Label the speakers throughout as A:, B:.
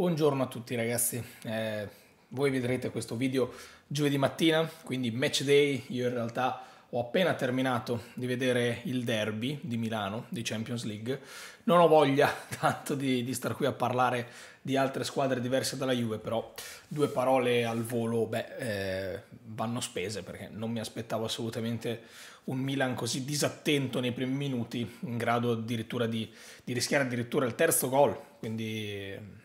A: Buongiorno a tutti ragazzi, eh, voi vedrete questo video giovedì mattina, quindi match day, io in realtà ho appena terminato di vedere il derby di Milano, di Champions League, non ho voglia tanto di, di star qui a parlare di altre squadre diverse dalla Juve, però due parole al volo beh, eh, vanno spese perché non mi aspettavo assolutamente un Milan così disattento nei primi minuti, in grado addirittura di, di rischiare addirittura il terzo gol, quindi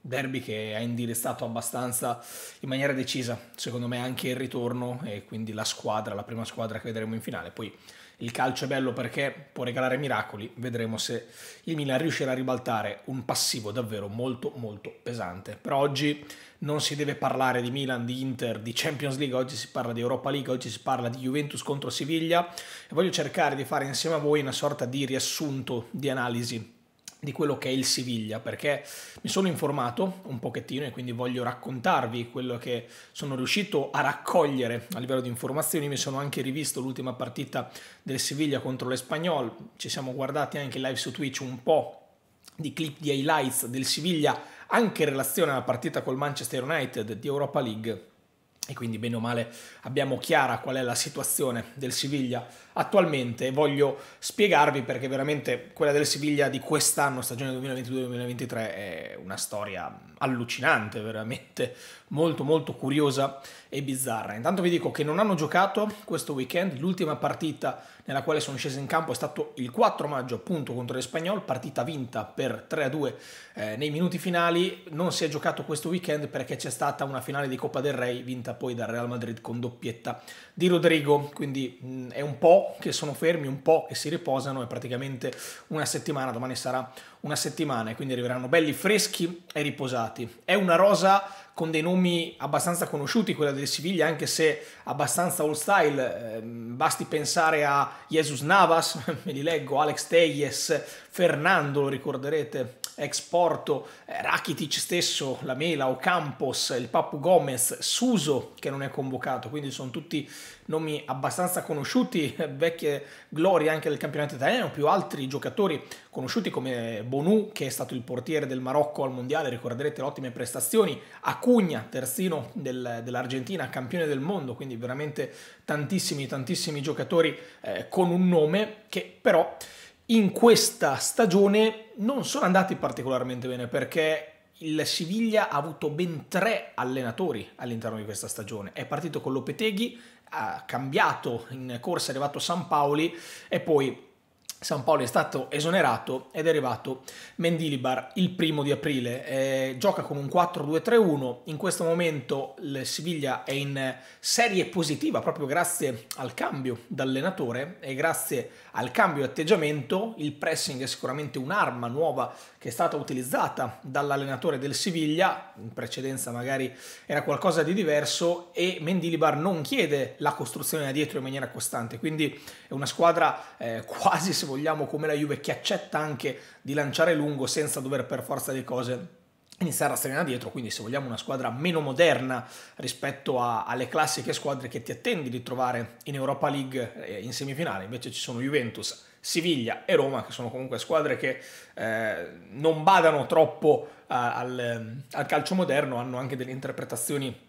A: derby che ha indirizzato abbastanza in maniera decisa, secondo me anche il ritorno e quindi la squadra, la prima squadra che vedremo in finale. Poi il calcio è bello perché può regalare miracoli, vedremo se il Milan riuscirà a ribaltare un passivo davvero molto molto pesante. Però oggi non si deve parlare di Milan, di Inter, di Champions League, oggi si parla di Europa League, oggi si parla di Juventus contro Siviglia e voglio cercare di fare insieme a voi una sorta di riassunto, di analisi di quello che è il Siviglia, perché mi sono informato un pochettino e quindi voglio raccontarvi quello che sono riuscito a raccogliere a livello di informazioni. Mi sono anche rivisto l'ultima partita del Siviglia contro l'Espagnol, ci siamo guardati anche live su Twitch un po' di clip di highlights del Siviglia anche in relazione alla partita col Manchester United di Europa League e quindi bene o male abbiamo chiara qual è la situazione del Siviglia attualmente e voglio spiegarvi perché veramente quella del Siviglia di quest'anno, stagione 2022-2023, è una storia allucinante veramente molto molto curiosa e bizzarra. Intanto vi dico che non hanno giocato questo weekend, l'ultima partita nella quale sono scesi in campo è stato il 4 maggio appunto contro l'Espagnol, partita vinta per 3-2 eh, nei minuti finali, non si è giocato questo weekend perché c'è stata una finale di Coppa del Re vinta poi dal Real Madrid con doppietta di Rodrigo, quindi mh, mm, è un po' che sono fermi, un po' che si riposano, è praticamente una settimana, domani sarà una settimana e quindi arriveranno belli freschi e riposati. È una rosa con dei nomi abbastanza conosciuti, quella del Siviglia, anche se abbastanza old style, ehm, basti pensare a Jesus Navas, me li leggo, Alex Telles, Fernando, lo ricorderete, ex Porto, eh, Rakitic stesso, la Mela, Ocampos, il Papu Gomez, Suso che non è convocato, quindi sono tutti nomi abbastanza conosciuti, eh, vecchie glorie anche del campionato italiano, più altri giocatori conosciuti come Bonu che è stato il portiere del Marocco al Mondiale, ricorderete le ottime prestazioni, Acuña, terzino del, dell'Argentina, campione del mondo, quindi veramente tantissimi tantissimi giocatori eh, con un nome che però in questa stagione non sono andati particolarmente bene perché il Siviglia ha avuto ben tre allenatori all'interno di questa stagione. È partito con Lopeteghi, ha cambiato in corsa, è arrivato San Paoli e poi San Paolo è stato esonerato ed è arrivato Mendilibar il primo di aprile. Eh, gioca con un 4-2-3-1. In questo momento il Siviglia è in serie positiva proprio grazie al cambio d'allenatore e grazie al cambio di atteggiamento. Il pressing è sicuramente un'arma nuova che è stata utilizzata dall'allenatore del Siviglia. In precedenza magari era qualcosa di diverso e Mendilibar non chiede la costruzione da dietro in maniera costante. Quindi è una squadra eh, quasi se vogliamo, come la Juve, che accetta anche di lanciare lungo senza dover per forza di cose iniziare a stare dietro, quindi se vogliamo una squadra meno moderna rispetto a, alle classiche squadre che ti attendi di trovare in Europa League eh, in semifinale, invece ci sono Juventus, Siviglia e Roma, che sono comunque squadre che eh, non badano troppo a, eh, al, al calcio moderno, hanno anche delle interpretazioni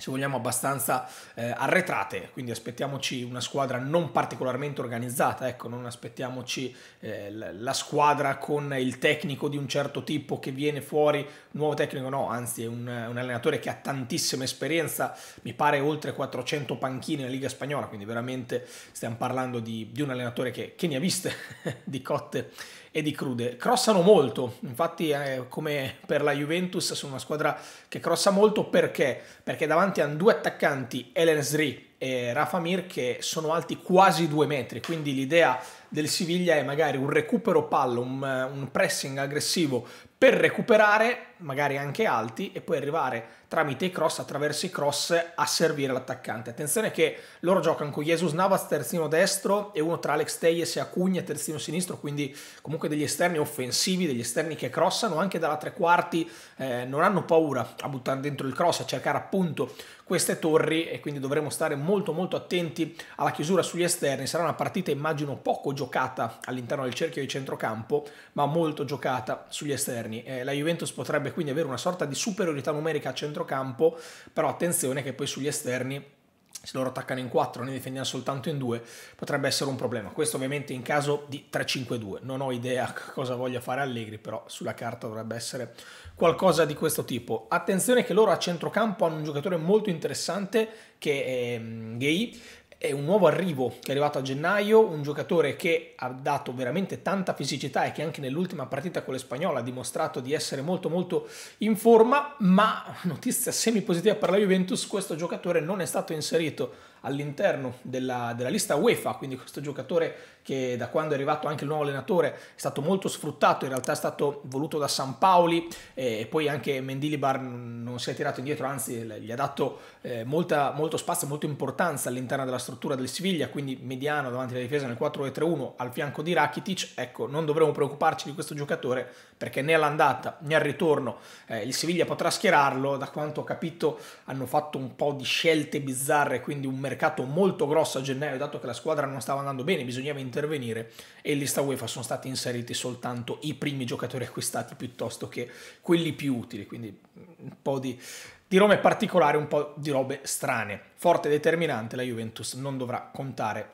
A: se vogliamo, abbastanza eh, arretrate, quindi aspettiamoci una squadra non particolarmente organizzata, ecco, non aspettiamoci eh, la squadra con il tecnico di un certo tipo che viene fuori, nuovo tecnico no, anzi è un, un allenatore che ha tantissima esperienza, mi pare oltre 400 panchine nella Liga Spagnola, quindi veramente stiamo parlando di, di un allenatore che, che ne ha viste di cotte e di crude. Crossano molto, infatti eh, come per la Juventus sono una squadra che crossa molto perché? Perché davanti hanno due attaccanti, Elen Sri e Rafa Mir, che sono alti quasi due metri, quindi l'idea del Siviglia è magari un recupero palla, un, un pressing aggressivo per recuperare, magari anche alti, e poi arrivare tramite i cross, attraverso i cross, a servire l'attaccante. Attenzione che loro giocano con Jesus Navas terzino destro e uno tra Alex Teyes e Acugna terzino sinistro, quindi comunque degli esterni offensivi, degli esterni che crossano anche dalla tre quarti, eh, non hanno paura a buttare dentro il cross, a cercare appunto queste torri e quindi dovremo stare molto molto attenti alla chiusura sugli esterni. Sarà una partita immagino poco giocata all'interno del cerchio di centrocampo, ma molto giocata sugli esterni. Eh, la Juventus potrebbe quindi avere una sorta di superiorità numerica a centrocampo, però attenzione che poi sugli esterni se loro attaccano in 4 ne difendiamo soltanto in 2 potrebbe essere un problema questo ovviamente in caso di 3-5-2 non ho idea cosa voglia fare Allegri però sulla carta dovrebbe essere qualcosa di questo tipo attenzione che loro a centrocampo hanno un giocatore molto interessante che è mm, gay è un nuovo arrivo che è arrivato a gennaio, un giocatore che ha dato veramente tanta fisicità e che anche nell'ultima partita con l'Espagnola ha dimostrato di essere molto molto in forma, ma notizia semi positiva per la Juventus, questo giocatore non è stato inserito all'interno della, della, lista UEFA, quindi questo giocatore che da quando è arrivato anche il nuovo allenatore è stato molto sfruttato, in realtà è stato voluto da San Paoli e poi anche Mendilibar non si è tirato indietro, anzi gli ha dato eh, molta, molto spazio, molta importanza all'interno della struttura del Siviglia, quindi mediano davanti alla difesa nel 4-3-1 al fianco di Rakitic, ecco non dovremmo preoccuparci di questo giocatore perché né all'andata né al ritorno eh, il Siviglia potrà schierarlo, da quanto ho capito hanno fatto un po' di scelte bizzarre, quindi un mercato molto grosso a gennaio, dato che la squadra non stava andando bene, bisognava intervenire e in lista UEFA sono stati inseriti soltanto i primi giocatori acquistati piuttosto che quelli più utili, quindi un po' di, di robe particolari, un po' di robe strane. Forte e determinante, la Juventus non dovrà contare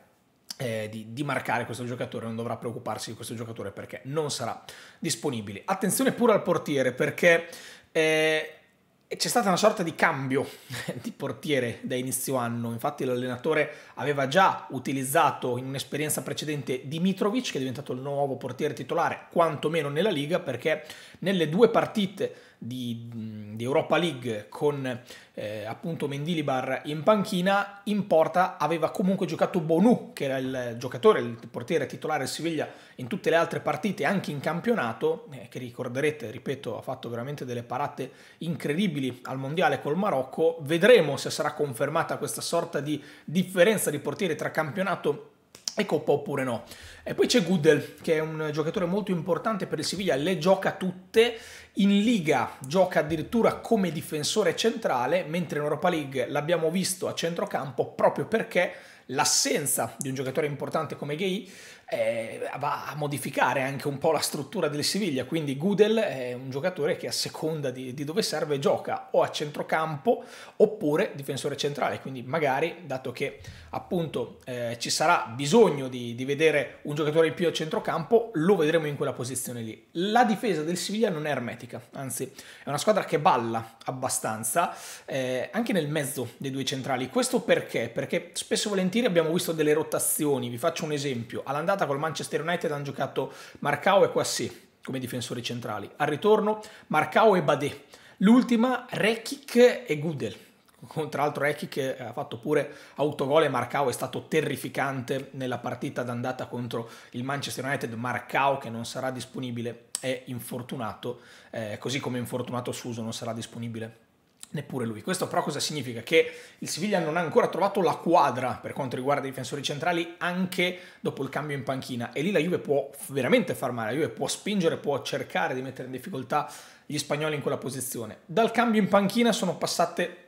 A: eh, di, di, marcare questo giocatore, non dovrà preoccuparsi di questo giocatore perché non sarà disponibile. Attenzione pure al portiere perché eh, c'è stato una sorta di cambio di portiere da inizio anno, infatti l'allenatore aveva già utilizzato in un'esperienza precedente Dimitrovic che è diventato il nuovo portiere titolare, quantomeno nella Liga, perché nelle due partite di, di Europa League con eh, appunto Mendilibar in panchina, in porta aveva comunque giocato Bonu, che era il giocatore, il portiere titolare del Siviglia in tutte le altre partite, anche in campionato, eh, che ricorderete, ripeto, ha fatto veramente delle parate incredibili disponibili al mondiale col Marocco, vedremo se sarà confermata questa sorta di differenza di portiere tra campionato e Coppa oppure no. E poi c'è Goodell, che è un giocatore molto importante per il Siviglia, le gioca tutte, in Liga gioca addirittura come difensore centrale, mentre in Europa League l'abbiamo visto a centrocampo proprio perché l'assenza di un giocatore importante come Gay eh, va a modificare anche un po' la struttura del Siviglia, quindi Gudel è un giocatore che a seconda di, di dove serve gioca o a centrocampo oppure difensore centrale, quindi magari dato che appunto eh, ci sarà bisogno di, di, vedere un giocatore in più a centrocampo, lo vedremo in quella posizione lì. La difesa del Siviglia non è ermetica, anzi è una squadra che balla abbastanza eh, anche nel mezzo dei due centrali, questo perché? Perché spesso e volentieri abbiamo visto delle rotazioni, vi faccio un esempio, all'andata andata col Manchester United hanno giocato Marcao e Quassì come difensori centrali. Al ritorno Marcao e Badé. L'ultima Rekic e Gudel. Tra l'altro Rekic ha fatto pure autogol e Marcao è stato terrificante nella partita d'andata contro il Manchester United. Marcao che non sarà disponibile è infortunato, eh, così come infortunato Suso non sarà disponibile neppure lui. Questo però cosa significa? Che il Siviglia non ha ancora trovato la quadra per quanto riguarda i difensori centrali anche dopo il cambio in panchina e lì la Juve può veramente far male, la Juve può spingere, può cercare di mettere in difficoltà gli spagnoli in quella posizione. Dal cambio in panchina sono passate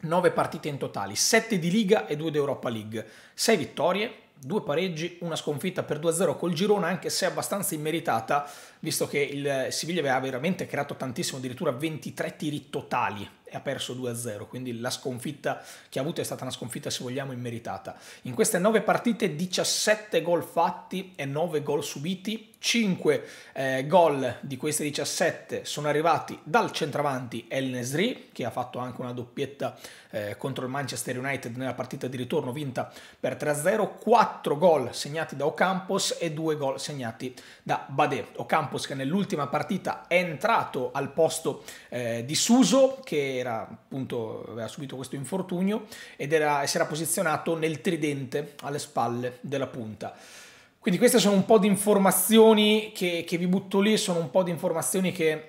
A: 9 partite in totale, 7 di Liga e 2 di Europa League, 6 vittorie, 2 pareggi, una sconfitta per 2-0 col Girona, anche se abbastanza immeritata, visto che il Siviglia aveva veramente creato tantissimo, addirittura 23 tiri totali e ha perso 2-0, quindi la sconfitta che ha avuto è stata una sconfitta se vogliamo immeritata. In queste 9 partite 17 gol fatti e 9 gol subiti, 5 eh, gol di questi 17 sono arrivati dal centravanti El Nesri, che ha fatto anche una doppietta eh, contro il Manchester United nella partita di ritorno vinta per 3-0, 4 gol segnati da Ocampos e 2 gol segnati da Badet. Ocampos che nell'ultima partita è entrato al posto eh, di Suso, che era, appunto, aveva subito questo infortunio, ed era, si era posizionato nel tridente alle spalle della punta. Quindi queste sono un po' di informazioni che, che vi butto lì, sono un po' di informazioni che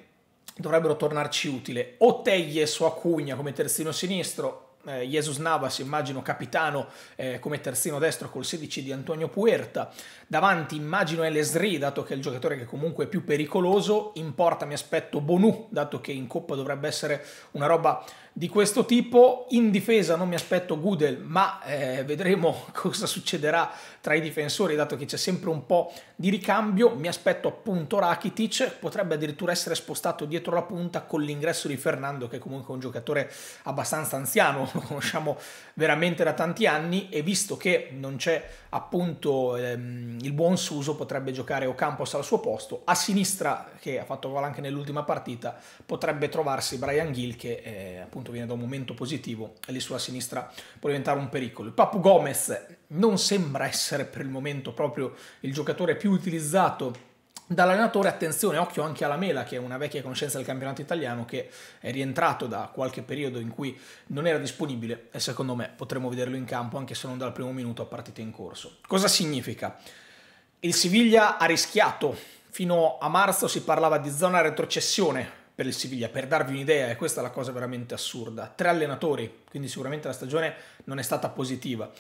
A: dovrebbero tornarci utile. O Teglie su Acuña come terzino sinistro, eh, Jesus Navas, immagino capitano eh, come terzino destro col 16 di Antonio Puerta, davanti immagino Elesri, dato che è il giocatore che comunque è più pericoloso, in porta mi aspetto Bonu, dato che in Coppa dovrebbe essere una roba di questo tipo, in difesa non mi aspetto Gudel, ma eh, vedremo cosa succederà tra i difensori, dato che c'è sempre un po' di ricambio, mi aspetto appunto Rakitic, potrebbe addirittura essere spostato dietro la punta con l'ingresso di Fernando, che è comunque un giocatore abbastanza anziano lo conosciamo veramente da tanti anni e visto che non c'è appunto ehm, il buon Suso potrebbe giocare Ocampos al suo posto, a sinistra che ha fatto gol anche nell'ultima partita potrebbe trovarsi Brian Gill che eh, appunto viene da un momento positivo e lì sulla sinistra può diventare un pericolo. Il Papu Gomez non sembra essere per il momento proprio il giocatore più utilizzato dall'allenatore attenzione, occhio anche alla Mela che è una vecchia conoscenza del campionato italiano che è rientrato da qualche periodo in cui non era disponibile e secondo me potremmo vederlo in campo anche se non dal primo minuto a partita in corso. Cosa significa? Il Siviglia ha rischiato, fino a marzo si parlava di zona retrocessione per il Siviglia, per darvi un'idea, e questa è la cosa veramente assurda, tre allenatori, quindi sicuramente la stagione non è stata positiva.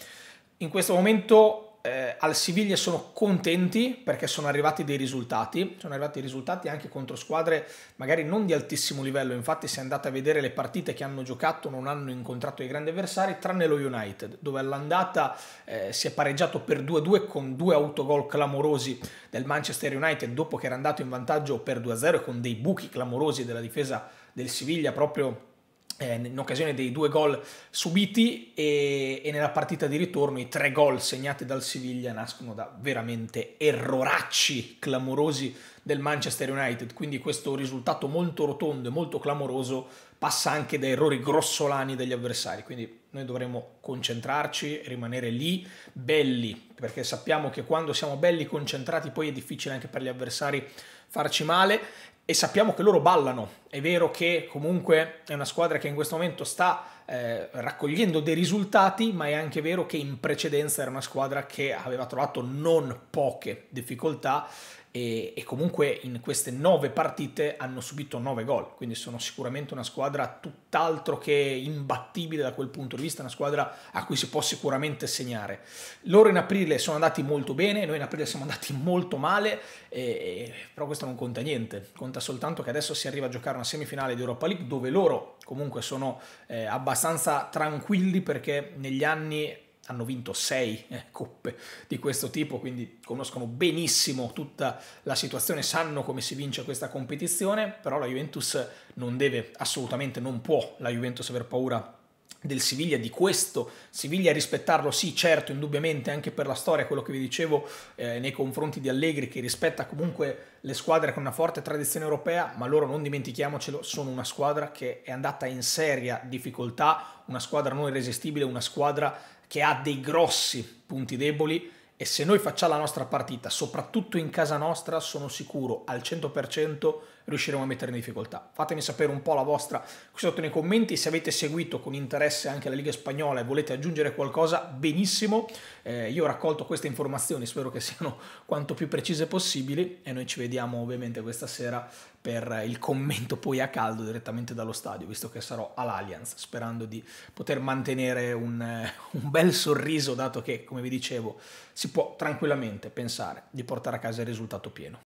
A: In questo momento eh, al Siviglia sono contenti perché sono arrivati dei risultati, sono arrivati risultati anche contro squadre magari non di altissimo livello, infatti se andate a vedere le partite che hanno giocato non hanno incontrato i grandi avversari, tranne lo United, dove all'andata eh, si è pareggiato per 2-2 con due autogol clamorosi del Manchester United dopo che era andato in vantaggio per 2-0 con dei buchi clamorosi della difesa del Siviglia proprio eh, in occasione dei due gol subiti e, e, nella partita di ritorno i tre gol segnati dal Siviglia nascono da veramente erroracci clamorosi del Manchester United, quindi questo risultato molto rotondo e molto clamoroso passa anche da errori grossolani degli avversari, quindi noi dovremo concentrarci, rimanere lì belli, perché sappiamo che quando siamo belli concentrati poi è difficile anche per gli avversari farci male e sappiamo che loro ballano, è vero che comunque è una squadra che in questo momento sta eh, raccogliendo dei risultati, ma è anche vero che in precedenza era una squadra che aveva trovato non poche difficoltà e, e comunque in queste nove partite hanno subito nove gol, quindi sono sicuramente una squadra tutt'altro che imbattibile da quel punto di vista, una squadra a cui si può sicuramente segnare. Loro in aprile sono andati molto bene, noi in aprile siamo andati molto male, e, eh, però questo non conta niente, conta soltanto che adesso si arriva a giocare una una semifinale di Europa League dove loro comunque sono eh, abbastanza tranquilli perché negli anni hanno vinto sei eh, coppe di questo tipo, quindi conoscono benissimo tutta la situazione, sanno come si vince questa competizione, però la Juventus non deve assolutamente, non può la Juventus aver paura del Siviglia, di questo Siviglia rispettarlo sì certo indubbiamente anche per la storia, quello che vi dicevo eh, nei confronti di Allegri che rispetta comunque le squadre con una forte tradizione europea, ma loro non dimentichiamocelo sono una squadra che è andata in seria difficoltà, una squadra non irresistibile, una squadra che ha dei grossi punti deboli e se noi facciamo la nostra partita, soprattutto in casa nostra, sono sicuro al 100% riusciremo a mettere in difficoltà. Fatemi sapere un po' la vostra qui sotto nei commenti, se avete seguito con interesse anche la Liga Spagnola e volete aggiungere qualcosa, benissimo, eh, io ho raccolto queste informazioni, spero che siano quanto più precise possibili e noi ci vediamo ovviamente questa sera per il commento poi a caldo direttamente dallo stadio, visto che sarò all'Allianz, sperando di poter mantenere un, eh, un bel sorriso, dato che, come vi dicevo, si può tranquillamente pensare di portare a casa il risultato pieno.